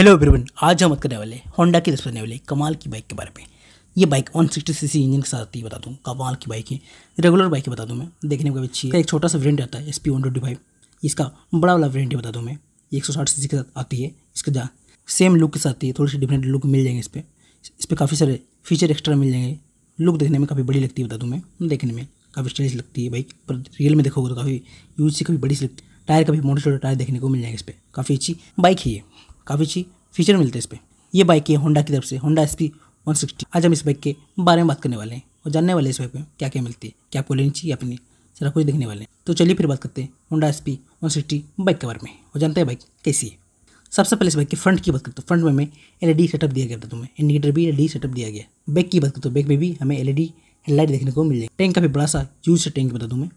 hello everyone आज हम बात करने वाले होंडा की तरफ वाले कमाल की बाइक के बारे में ये bike one sixty C C engine के साथ ही बता दूँ कमाल की बाइक है रेगुलर बाइक बता दूँ मैं देखने को अच्छी है एक छोटा सा वेरियंट आता है S P one twenty five इसका बड़ा वाला है बता दूँ मैं एक सौ साठ सी सी के साथ आती है इसका जहाँ सेम लुक के साथ आती है थोड़ी सी डिफरेंट लुक मिल जाएंगे इस पर इस पर काफ़ी सारे फीचर एक्स्ट्रा मिल जाएंगे लुक देखने में काफ़ी बड़ी लगती है बता दूँ मैं देखने में काफ़ी स्टाइलिश लगती है बाइक पर रियल में देखोगे तो काफ़ी यूज से काफ़ी बड़ी सी लगती है टायर काफ़ी मोटे छोटे टायर देखने को मिल जाएंगे इस पर काफ़ी अच्छी बाइक है ये काफ़ी अच्छी फीचर मिलते हैं इस पर यह बाइक है होंडा की तरफ से Honda S P one sixty आज हम इस बाइक के बारे में बात करने वाले हैं और जानने वाले इस बाइक में क्या क्या मिलती है क्या आपको लेनी चाहिए अपनी सारा कुछ देखने वाले हैं तो चलिए फिर बात करते हैं Honda S P one sixty bike के बारे में और जानते हैं बाइक कैसी है सबसे पहले इस बाइक के फ्रंट की बात करते हैं फ्रंट में हमें एल सेटअप e दिया गया था तुम्हें इंडिकेटर भी एल सेटअप e दिया गया बैक की बात करते हैं बैक में भी हमें एल हेडलाइट e देखने को मिल जाएगी टैंक काफ़ी बड़ा सा यूज है टैंक बता दूँ मैं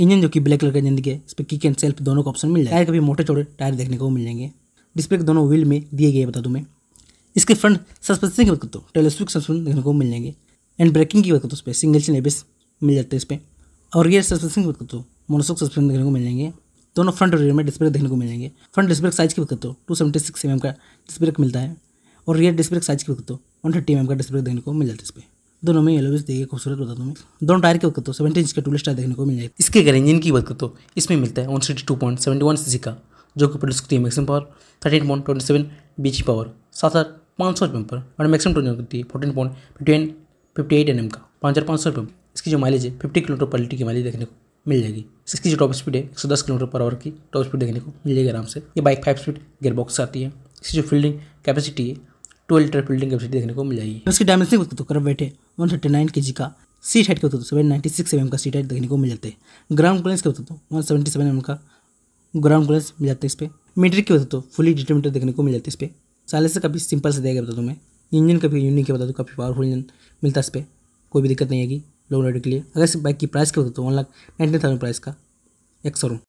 इंजन जो कि ब्लैक कलर का इंजन दिखे इस पर किक एंड सेल्फ दोनों का ऑप्शन मिल जाएगा टायर भी मोटे छोटे टायर देखने को मिल जाएंगे डिस्प्ले के दोनों व्हील में दिए गए बता दूँ मैं इसके फ्रंट सस्पेंशन की बात करते हो टेलेस्विक सस्पेंशन देखने को मिल जाएंगे एंड ब्रेकिंग की बात करते हो इस पर सिंगल चेन एबिस मिल जाता है इस पर और ये सस्पेंशन की बात करते हो मोनोसोक सस्पेंशन देखने को मिल जाएंगे दोनों फ्रंट और रियर में डिस्प्ले देखने को मिल जाएंगे फ्रंट डिस्प्ले साइज की बात करते हो टू सेवेंटी सिक्स एम का डिस्प्ले मिलता है और रियर डिस्प्ले साइज की बात करता वन थर्टी एम का डिस्प्ले देखने को मिल जाता है इस पर दोनों में येलो देखिए खूबसूरत बता दूँ मैं दोनों टायर की बात करते हो सेवेंटी इंच का टूल स्टार देखने को मिल जाएगा इसके अगर इंजन की बात करते हो इसमें मिलता है one sixty two point seventy one C का जो कि प्रोड्यूस करती है maximum power thirteen point twenty seven B G power सात हज़ार पाँच सौ रुपये पर और मैक्सिमम टोन करती है fourteen point fifty N fifty eight N M का पाँच हज़ार पाँच सौ रुपये इसकी जो माइलेज है फिफ्टी किलोमीटर पर लीटर की माइलेज देखने को मिल जाएगी इसकी जो टॉप स्पीड है एक सौ दस किलोमीटर पर आवर की टॉप स्पीड देखने को मिल जाएगी आराम से ये bike five speed gear box आती है इसकी जो फील्डिंग कैपेसिटी है ट्वेल्व लीटर फील्डिंग कैपेसिटी देखने को मिल जाएगी इसकी डायमेंशन तो वेट बैठे वन थर्टी नाइन के जी का सीट हाइट के होते तो सेवन नाइन्टी सिक्स एम का सीट हाइट देखने को मिल जाते हैं ग्राउंड क्लियरेंस के होते तो वन सेवेंटी सेवन एम का ग्राउंड कलर्स मिल जाते हैं इस पर मीटर की बता दो फुली डिटेल मीटर देखने को मिल जाती है इस पर से काफ़ी सिंपल से देगा बता दूँ मैं इंजन का भी यूनिक बता दूँ काफ़ी पावरफुल इंजन मिलता है इस पर कोई भी दिक्कत नहीं आएगी लॉन्ग राइड के लिए अगर इस बाइक की प्राइस की बता दो one lakh ninety thousand price का एक शोरूम